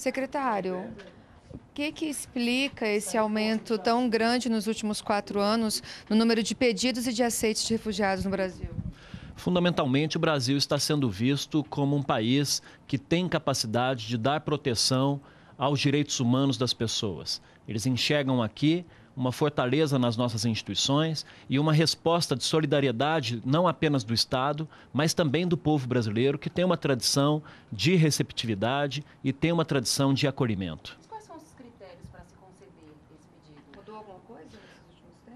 Secretário, o que, que explica esse aumento tão grande nos últimos quatro anos no número de pedidos e de aceites de refugiados no Brasil? Fundamentalmente, o Brasil está sendo visto como um país que tem capacidade de dar proteção aos direitos humanos das pessoas. Eles enxergam aqui uma fortaleza nas nossas instituições e uma resposta de solidariedade não apenas do Estado, mas também do povo brasileiro, que tem uma tradição de receptividade e tem uma tradição de acolhimento. Quais são os critérios para se conceder esse pedido? Mudou alguma coisa?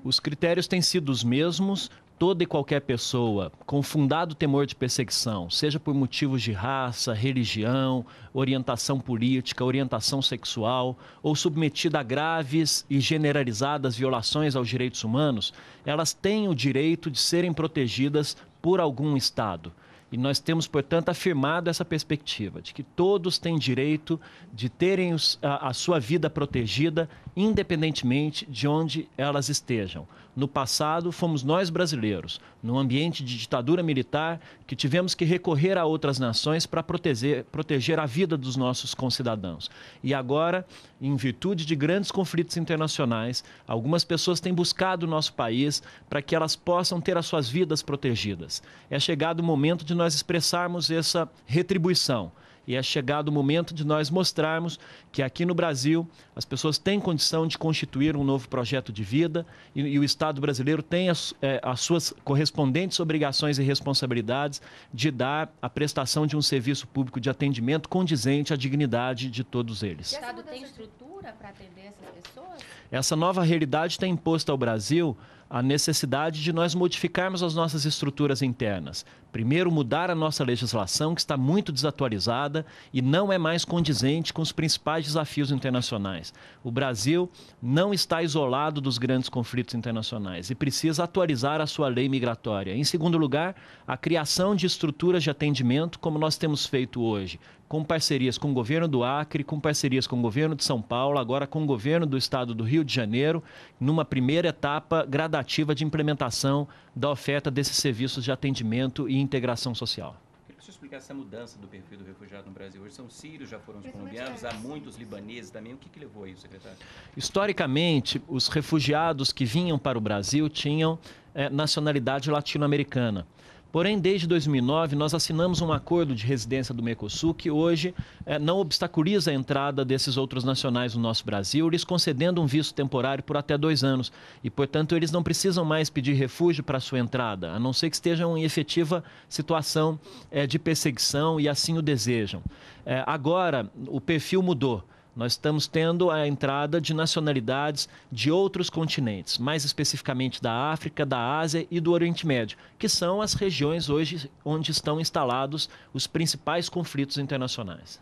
Os critérios têm sido os mesmos, toda e qualquer pessoa com fundado temor de perseguição, seja por motivos de raça, religião, orientação política, orientação sexual, ou submetida a graves e generalizadas violações aos direitos humanos, elas têm o direito de serem protegidas por algum Estado. E nós temos, portanto, afirmado essa perspectiva de que todos têm direito de terem a, a sua vida protegida, independentemente de onde elas estejam. No passado, fomos nós brasileiros, num ambiente de ditadura militar, que tivemos que recorrer a outras nações para proteger, proteger a vida dos nossos concidadãos. E agora, em virtude de grandes conflitos internacionais, algumas pessoas têm buscado o nosso país para que elas possam ter as suas vidas protegidas. É chegado o momento de nós expressarmos essa retribuição e é chegado o momento de nós mostrarmos que aqui no Brasil as pessoas têm condição de constituir um novo projeto de vida e, e o Estado brasileiro tem as, é, as suas correspondentes obrigações e responsabilidades de dar a prestação de um serviço público de atendimento condizente à dignidade de todos eles. O Estado tem estrutura para atender essas pessoas? Essa nova realidade tem imposto ao Brasil a necessidade de nós modificarmos as nossas estruturas internas. Primeiro, mudar a nossa legislação, que está muito desatualizada e não é mais condizente com os principais desafios internacionais. O Brasil não está isolado dos grandes conflitos internacionais e precisa atualizar a sua lei migratória. Em segundo lugar, a criação de estruturas de atendimento, como nós temos feito hoje, com parcerias com o governo do Acre, com parcerias com o governo de São Paulo, agora com o governo do estado do Rio de Janeiro, numa primeira etapa gradativa de implementação da oferta desses serviços de atendimento e integração social. Queria que você explicasse essa mudança do perfil do refugiado no Brasil. Hoje são sírios, já foram os é é colombianos, há muitos libaneses também. O que, que levou a isso, secretário? Historicamente, os refugiados que vinham para o Brasil tinham é, nacionalidade latino-americana. Porém, desde 2009, nós assinamos um acordo de residência do Mercosul que hoje eh, não obstaculiza a entrada desses outros nacionais no nosso Brasil, lhes concedendo um visto temporário por até dois anos. E, portanto, eles não precisam mais pedir refúgio para sua entrada, a não ser que estejam em efetiva situação eh, de perseguição e assim o desejam. Eh, agora, o perfil mudou. Nós estamos tendo a entrada de nacionalidades de outros continentes, mais especificamente da África, da Ásia e do Oriente Médio, que são as regiões hoje onde estão instalados os principais conflitos internacionais.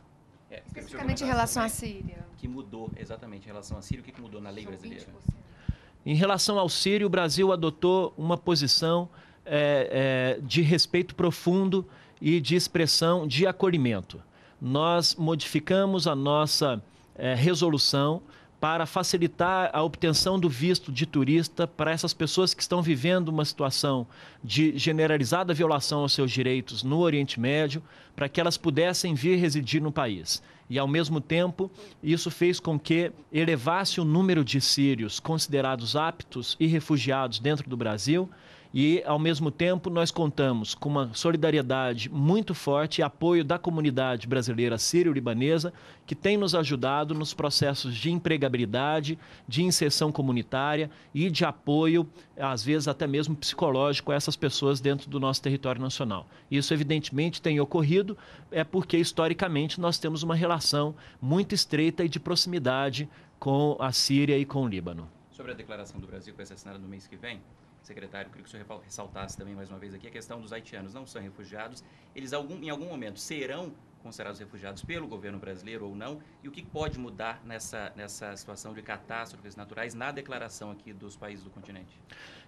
É, especificamente em relação à Síria. Que mudou, exatamente, em relação à Síria, o que mudou na lei brasileira? Em relação ao Sírio, o Brasil adotou uma posição é, é, de respeito profundo e de expressão de acolhimento. Nós modificamos a nossa é, resolução para facilitar a obtenção do visto de turista para essas pessoas que estão vivendo uma situação de generalizada violação aos seus direitos no Oriente Médio, para que elas pudessem vir residir no país. E, ao mesmo tempo, isso fez com que elevasse o número de sírios considerados aptos e refugiados dentro do Brasil e, ao mesmo tempo, nós contamos com uma solidariedade muito forte e apoio da comunidade brasileira sírio-libanesa, que tem nos ajudado nos processos de empregabilidade, de inserção comunitária e de apoio, às vezes até mesmo psicológico, a essas pessoas dentro do nosso território nacional. Isso, evidentemente, tem ocorrido, é porque, historicamente, nós temos uma relação muito estreita e de proximidade com a Síria e com o Líbano. Sobre a declaração do Brasil que vai ser assinada no mês que vem, secretário, queria que o senhor ressaltasse também mais uma vez aqui a questão dos haitianos. Não são refugiados, eles algum, em algum momento serão considerados refugiados pelo governo brasileiro ou não, e o que pode mudar nessa, nessa situação de catástrofes naturais na declaração aqui dos países do continente?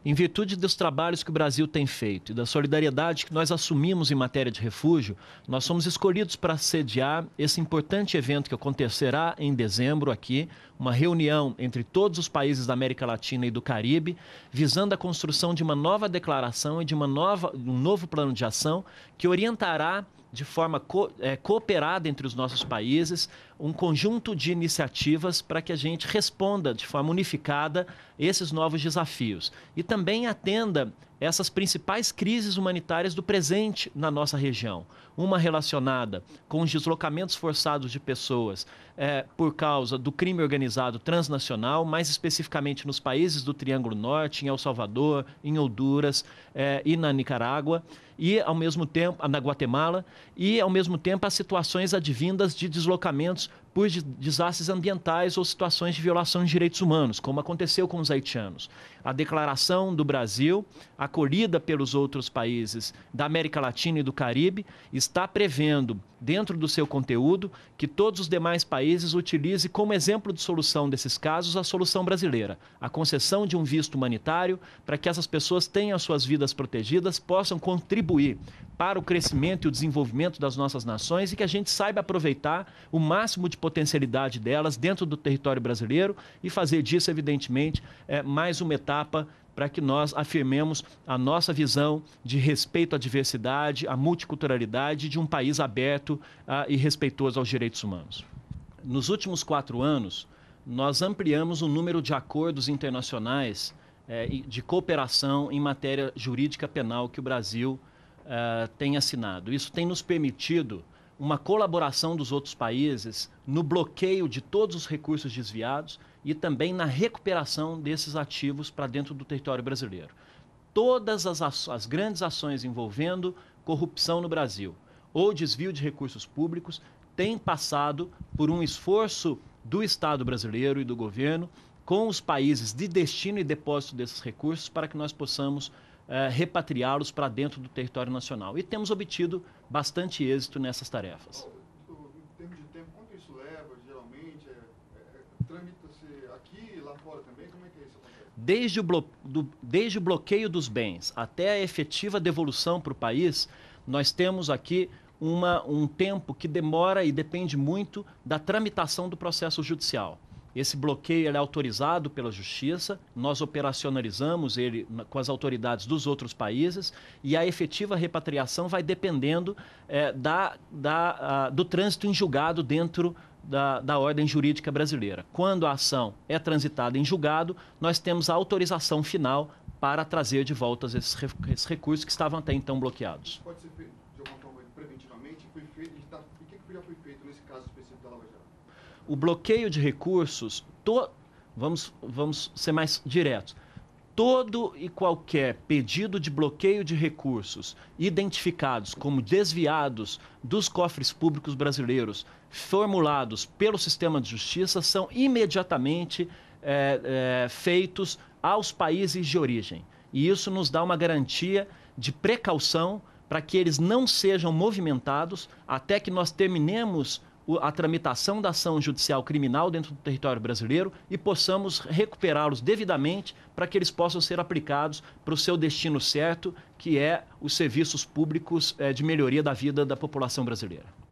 Em virtude dos trabalhos que o Brasil tem feito e da solidariedade que nós assumimos em matéria de refúgio, nós somos escolhidos para sediar esse importante evento que acontecerá em dezembro aqui, uma reunião entre todos os países da América Latina e do Caribe, visando a construção de uma nova declaração e de uma nova, um novo plano de ação que orientará de forma co é, cooperada entre os nossos países, um conjunto de iniciativas para que a gente responda de forma unificada esses novos desafios e também atenda essas principais crises humanitárias do presente na nossa região. Uma relacionada com os deslocamentos forçados de pessoas é, por causa do crime organizado transnacional, mais especificamente nos países do Triângulo Norte, em El Salvador, em Honduras é, e na Nicarágua, e ao mesmo tempo na Guatemala, e ao mesmo tempo as situações advindas de deslocamentos por desastres ambientais ou situações de violação de direitos humanos, como aconteceu com os haitianos. A declaração do Brasil, acolhida pelos outros países da América Latina e do Caribe, está prevendo, dentro do seu conteúdo, que todos os demais países utilizem como exemplo de solução desses casos a solução brasileira, a concessão de um visto humanitário para que essas pessoas tenham suas vidas protegidas, possam contribuir para o crescimento e o desenvolvimento das nossas nações e que a gente saiba aproveitar o máximo de potencialidade delas dentro do território brasileiro e fazer disso, evidentemente, é, mais uma etapa para que nós afirmemos a nossa visão de respeito à diversidade, à multiculturalidade de um país aberto ah, e respeitoso aos direitos humanos. Nos últimos quatro anos, nós ampliamos o número de acordos internacionais é, de cooperação em matéria jurídica penal que o Brasil é, tem assinado. Isso tem nos permitido uma colaboração dos outros países no bloqueio de todos os recursos desviados e também na recuperação desses ativos para dentro do território brasileiro. Todas as, as grandes ações envolvendo corrupção no Brasil ou desvio de recursos públicos têm passado por um esforço do Estado brasileiro e do governo com os países de destino e depósito desses recursos para que nós possamos eh, repatriá-los para dentro do território nacional. E temos obtido bastante êxito nessas tarefas. Em termos de tempo, quanto isso leva, geralmente? É, é, é, Tramita-se aqui e lá fora também? Como é que é isso Desde o, blo do, desde o bloqueio dos bens até a efetiva devolução para o país, nós temos aqui uma, um tempo que demora e depende muito da tramitação do processo judicial. Esse bloqueio é autorizado pela Justiça, nós operacionalizamos ele com as autoridades dos outros países e a efetiva repatriação vai dependendo é, da, da, do trânsito em julgado dentro da, da, ordem jurídica brasileira. Quando a ação é transitada em julgado, nós temos a autorização final para trazer de volta esses, esses recursos que estavam até então bloqueados. Pode ser o bloqueio de recursos, to, vamos, vamos ser mais diretos, todo e qualquer pedido de bloqueio de recursos identificados como desviados dos cofres públicos brasileiros, formulados pelo sistema de justiça, são imediatamente é, é, feitos aos países de origem. E isso nos dá uma garantia de precaução para que eles não sejam movimentados até que nós terminemos a tramitação da ação judicial criminal dentro do território brasileiro e possamos recuperá-los devidamente para que eles possam ser aplicados para o seu destino certo, que é os serviços públicos eh, de melhoria da vida da população brasileira.